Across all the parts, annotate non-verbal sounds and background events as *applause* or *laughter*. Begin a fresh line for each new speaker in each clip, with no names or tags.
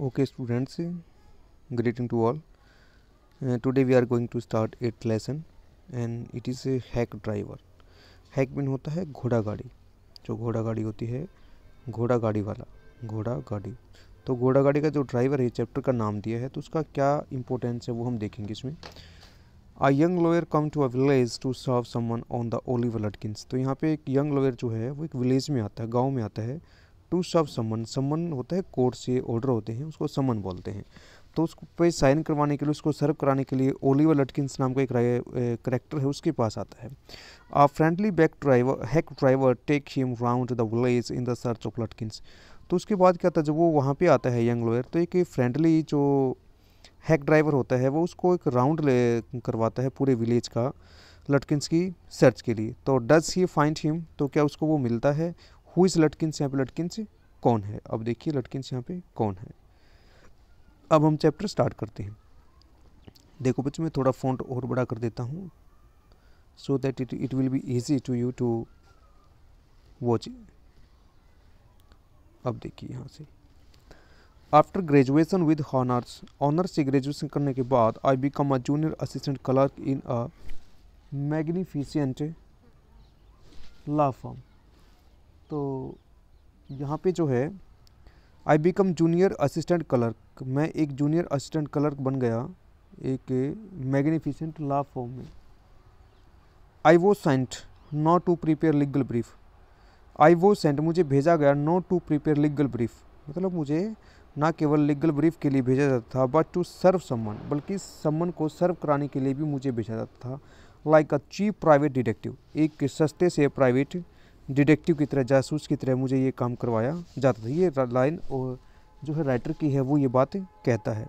Okay students greeting to all today we are going to start start lesson and it is a hack driver hack mean होता है घोड़ा गाड़ी जो घोड़ा गाड़ी होती है घोड़ा गाड़ी वाला घोड़ा गाड़ी तो घोड़ा गाड़ी का जो ड्राइवर है चैप्टर का नाम दिया है तो उसका क्या इंपॉर्टेंस है वो हम देखेंगे इसमें a young lawyer come to a village to serve summon on the Oliver Lutkins तो यहाँ पे एक यंग लॉयर जो है वो एक विलेज में आता है गांव में आता है टू सब समन समन होता है कोर्ट से ऑर्डर होते हैं उसको समन बोलते हैं तो उस पर साइन करवाने के लिए उसको सर्व कराने के लिए ओलिवर लटकिंस नाम का एक करेक्टर है उसके पास आता है a friendly hack driver hack driver take him round the village in the search of Lutkins तो उसके बाद क्या था है जब वो वहाँ पे आता है यंग लॉयर तो एक फ्रेंडली जो हैक ड्राइवर होता है वो उसको एक राउंड ले करवाता है पूरे विलेज का लटकिंस की सर्च के लिए तो डज ही फाइंड हिम तो क्या उसको वो मिलता है हु इज़ लटकिंस यहाँ पे लटकिंस कौन है अब देखिए लटकिंस यहाँ पे कौन है अब हम चैप्टर स्टार्ट करते हैं देखो बच्चे मैं थोड़ा फ़ॉन्ट और बड़ा कर देता हूँ so that it it will be easy to you to watch अब देखिए यहाँ से after graduation with honours honours से ग्रेजुएशन करने के बाद I become a junior assistant clerk in a magnificent law firm तो यहाँ पे जो है I become junior assistant clerk मैं एक जूनियर असिस्टेंट क्लर्क बन गया एक मैग्निफिशेंट ला फॉर्म में I was sent not to prepare legal brief I was sent मुझे भेजा गया not to prepare legal brief मतलब मुझे ना केवल लीगल ब्रीफ के लिए भेजा जाता था बट टू सर्व सम्मन बल्कि सम्मन को सर्व कराने के लिए भी मुझे भेजा जाता था like a cheap private detective एक सस्ते से प्राइवेट डिटेक्टिव की तरह जासूस की तरह मुझे ये काम करवाया जाता था ये लाइन और जो है राइटर की है वो ये बात कहता है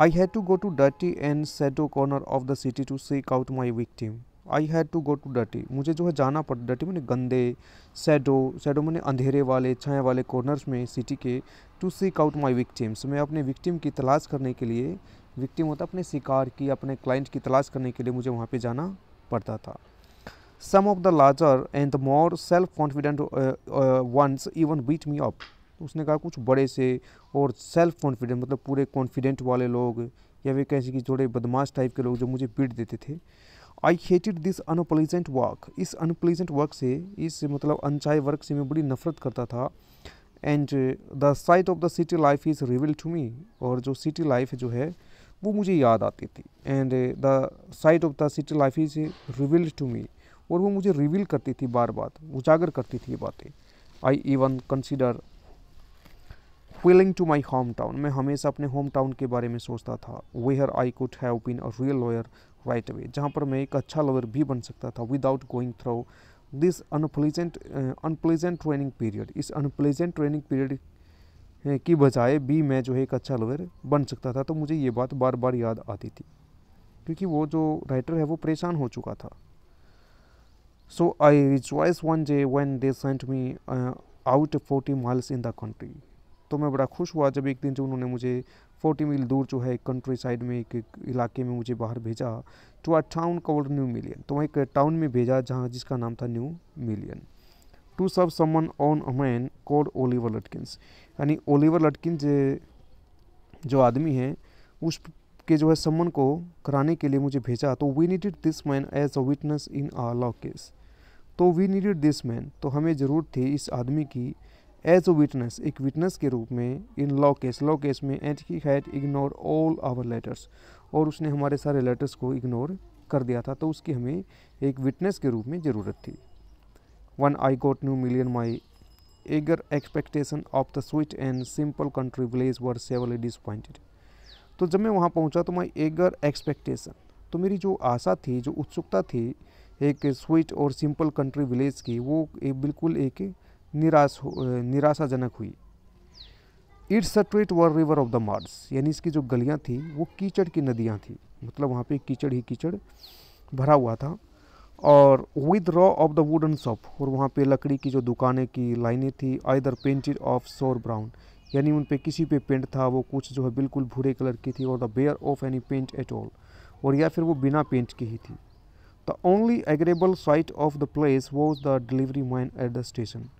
I had to go to dirty and shady corner of the city to seek out my victim I had to go to dirty मुझे जो है जाना पड़ा डर्टी मैंने गंदे सैडो सैडो मैंने अंधेरे वाले छाए वाले कॉर्नर्स में सिटी के to seek out my victims मैं अपने विक्टिम की तलाश करने के लिए विक्टिम होता अपने शिकार की अपने क्लाइंट की तलाश करने के लिए मुझे वहाँ पर जाना पड़ता था Some of the larger and the more self-confident uh, uh, ones even beat me up. उसने कहा कुछ बड़े से और सेल्फ कॉन्फिडेंट मतलब पूरे कॉन्फिडेंट वाले लोग या फिर कैसे कि थोड़े बदमाश टाइप के लोग जो मुझे पीट देते थे I hated this unpleasant work इस अनप्लीजेंट वर्क से इस मतलब अनचाहे वर्क से मैं बड़ी नफरत करता था and the sight of the city life is reveal to me और जो सिटी लाइफ जो है वो मुझे याद आती थी and the sight of the city life is reveal to me और वो मुझे रिवील करती थी बार बार उजागर करती थी ये बातें I even consider fleeing to my home town मैं हमेशा अपने होम टाउन के बारे में सोचता था where I could have been a real lawyer right away जहाँ पर मैं एक अच्छा लॉयर भी बन सकता था without going through this unpleasant unpleasant training period इस अनप्लीजेंट ट्रेनिंग पीरियड की बजाय भी मैं जो है एक अच्छा लॉयर बन सकता था तो मुझे ये बात बार बार याद आती थी क्योंकि वो जो राइटर है वो परेशान हो चुका था So I rejoiced one day when they sent me uh, out 40 miles in the country. तो मैं बड़ा खुश हुआ जब एक दिन जो उन्होंने मुझे 40 मील दूर जो है कंट्री साइड में एक इलाके में मुझे बाहर भेजा to a town called New Million तो मैं एक टाउन में भेजा जहाँ जिसका नाम था new Million to serve summons on a man called Oliver Latkins यानी ओलिवर लटकिंस जो आदमी है उस के जो है समन को कराने के लिए मुझे भेजा तो we needed this man as a witness in a law case तो वी नीडेड दिस मैन तो हमें ज़रूरत थी इस आदमी की एज अ विटनेस एक विटनेस के रूप में in law case law case में एच की had ignore all our letters और उसने हमारे सारे लेटर्स को इग्नोर कर दिया था तो उसकी हमें एक विटनेस के रूप में ज़रूरत थी when I got New Million my eager expectation of the sweet and simple country village were sadly disappointed तो जब मैं वहाँ पहुँचा तो माई एगर एक्सपेक्टेशन तो मेरी जो आशा थी जो उत्सुकता थी एक स्वीट और सिंपल कंट्री विलेज की वो एक बिल्कुल एक निराश निराशाजनक हुई इट्स अ ट्वीट were river of the marsh यानी इसकी जो गलियाँ थी वो कीचड़ की नदियाँ थी मतलब वहाँ पे कीचड़ ही कीचड़ भरा हुआ था और with row of the wooden shop और वहाँ पे लकड़ी की जो दुकानें की लाइनें थी either painted of sour brown यानी उन पर किसी पे पेंट था वो कुछ जो है बिल्कुल भूरे कलर की थी और the bare of any paint at all और या फिर वो बिना पेंट की ही थी The only agreeable sight of the place was the delivery man at the station.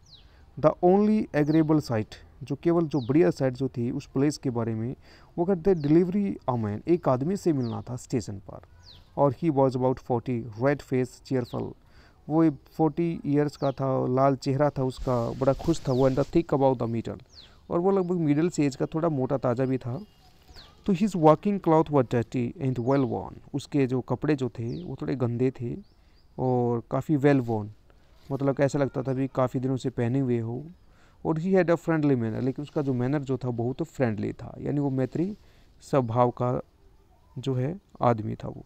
The only agreeable sight जो केवल जो बढ़िया साइट जो थी उस प्लेस के बारे में वो कहते डिलीवरी अमैन एक आदमी से मिलना था स्टेशन पर और he was about forty red face cheerful वो फोर्टी ईयर्स का था लाल चेहरा था उसका बड़ा खुश था वो and thick about the middle और वो लगभग मिडल से एज का थोड़ा मोटा ताज़ा भी था तो his working cloth were dirty and well worn उसके जो कपड़े जो थे वो थोड़े गंदे थे और काफ़ी वेल वॉन मतलब ऐसा लगता था भी काफ़ी दिनों से पहने हुए हो और he had a friendly manner लेकिन उसका जो मैनर जो था बहुत फ्रेंडली था यानी वो मैत्री स्वभाव का जो है आदमी था वो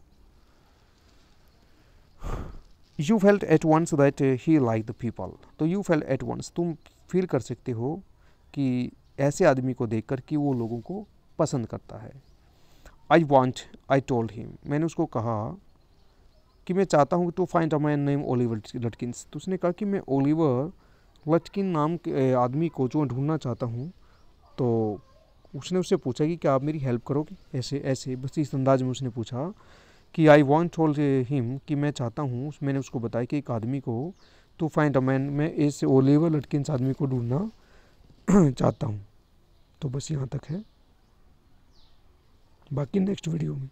you felt at once that he like the people तो यू फेल्ट एट वंस तुम फील कर सकते हो कि ऐसे आदमी को देख कर कि वो लोगों को पसंद करता है I want I told him मैंने उसको कहा कि मैं चाहता हूँ to find a man name Oliver Latkins तो उसने कहा कि मैं ओलिवर लटकिन नाम के आदमी को जो ढूंढना चाहता हूँ तो उसने उससे पूछा कि क्या आप मेरी हेल्प करोगे ऐसे ऐसे बस इस अंदाज में उसने पूछा कि आई वॉन्ट टोल्ड हिम कि मैं चाहता हूँ मैंने उसको बताया कि एक आदमी को टू फाइंड अ मैन मैं ऐसे ओलिवर लटकिन आदमी को ढूंढना *clears throat* चाहता हूँ तो बस यहाँ तक है बाकी नेक्स्ट वीडियो में